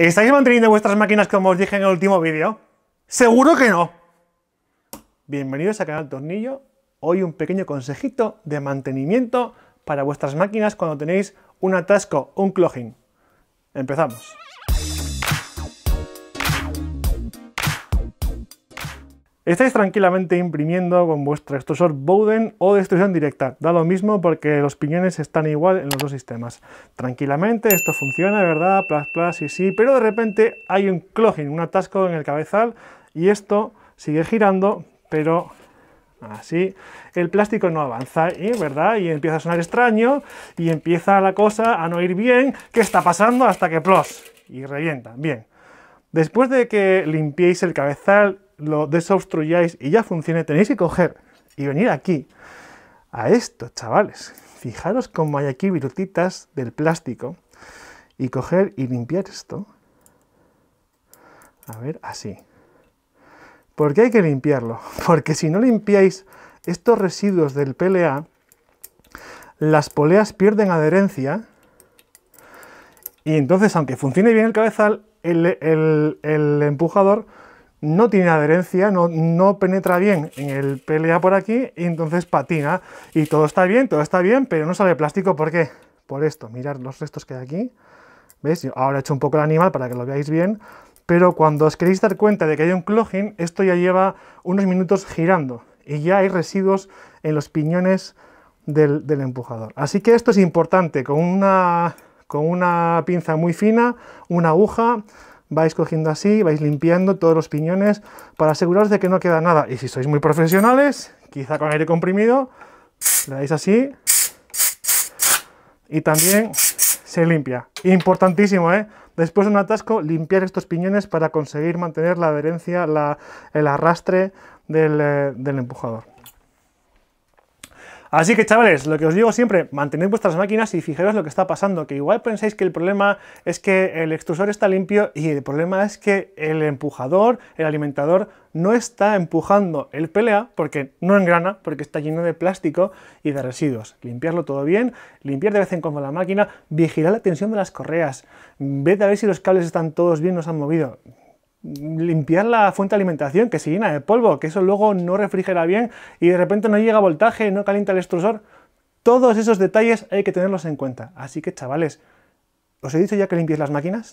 ¿Estáis manteniendo vuestras máquinas como os dije en el último vídeo? ¡Seguro que no! Bienvenidos a Canal Tornillo. Hoy un pequeño consejito de mantenimiento para vuestras máquinas cuando tenéis un atasco, un clogging. Empezamos. Estáis tranquilamente imprimiendo con vuestro extrusor Bowden o de extrusión directa. Da lo mismo porque los piñones están igual en los dos sistemas. Tranquilamente, esto funciona, ¿verdad? Plas, plas, y sí. Pero de repente hay un clogging, un atasco en el cabezal y esto sigue girando, pero así el plástico no avanza, y ¿eh? ¿verdad? Y empieza a sonar extraño y empieza la cosa a no ir bien. ¿Qué está pasando? Hasta que plos y revienta. Bien. Después de que limpiéis el cabezal lo desobstruyáis y ya funcione, tenéis que coger y venir aquí a esto, chavales. Fijaros cómo hay aquí virutitas del plástico y coger y limpiar esto. A ver, así. Porque hay que limpiarlo? Porque si no limpiáis estos residuos del PLA, las poleas pierden adherencia y entonces, aunque funcione bien el cabezal, el empujador no tiene adherencia, no, penetra bien en el PLA por aquí y entonces patina. Y todo está bien, todo está bien, pero no sale plástico. ¿Por qué? Por esto. Mirad los restos que hay aquí. ¿Veis? ahora he hecho un poco el animal para que lo veáis bien. Pero cuando os queréis dar cuenta de que hay un clogging, esto ya lleva unos minutos girando. Y ya hay residuos en los piñones del, empujador. Así que esto es importante. Con una, con una pinza muy fina, una aguja vais cogiendo así, vais limpiando todos los piñones para aseguraros de que no queda nada. Y si sois muy profesionales, quizá con aire comprimido, le dais así y también se limpia. Importantísimo, ¿eh? Después de un atasco, limpiar estos piñones para conseguir mantener la adherencia, el arrastre del eh, empujador. Así que chavales, lo que os digo siempre, mantened vuestras máquinas y fijaros lo que está pasando, que igual pensáis que el problema es que el extrusor está limpio y el problema es que el empujador, el alimentador, no está empujando el pelea porque no engrana, porque está lleno de plástico y de residuos. Limpiarlo todo bien, limpiar de vez en cuando la máquina, vigilar la tensión de las correas, ved a ver si los cables están todos bien, no se han movido limpiar la fuente de alimentación, que se llena de polvo, que eso luego no refrigera bien y de repente no llega voltaje, no calienta el extrusor. Todos esos detalles hay que tenerlos en cuenta. Así que chavales, ¿os he dicho ya que limpiéis las máquinas?